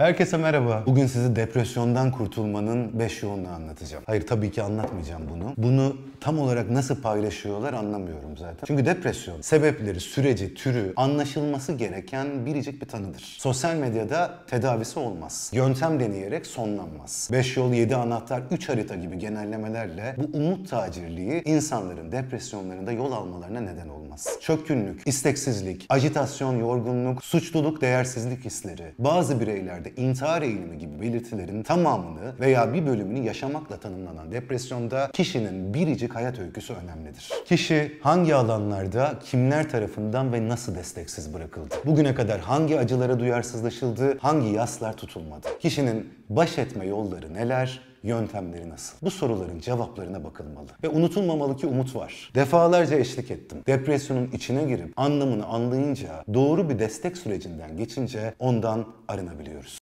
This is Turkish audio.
Herkese merhaba. Bugün sizi depresyondan kurtulmanın 5 yolunu anlatacağım. Hayır tabii ki anlatmayacağım bunu. Bunu tam olarak nasıl paylaşıyorlar anlamıyorum zaten. Çünkü depresyon sebepleri, süreci, türü anlaşılması gereken biricik bir tanıdır. Sosyal medyada tedavisi olmaz. Yöntem deneyerek sonlanmaz. 5 yol, 7 anahtar, 3 harita gibi genellemelerle bu umut tacirliği insanların depresyonlarında yol almalarına neden olmaz. Çökkünlük, isteksizlik, ajitasyon, yorgunluk, suçluluk, değersizlik hisleri. Bazı bireylerde özellikle intihar eğilimi gibi belirtilerin tamamını veya bir bölümünü yaşamakla tanımlanan depresyonda kişinin biricik hayat öyküsü önemlidir. Kişi hangi alanlarda kimler tarafından ve nasıl desteksiz bırakıldı? Bugüne kadar hangi acılara duyarsızlaşıldı? Hangi yaslar tutulmadı? Kişinin baş etme yolları neler? yöntemleri nasıl? Bu soruların cevaplarına bakılmalı. Ve unutulmamalı ki umut var. Defalarca eşlik ettim. Depresyonun içine girip anlamını anlayınca, doğru bir destek sürecinden geçince ondan arınabiliyoruz.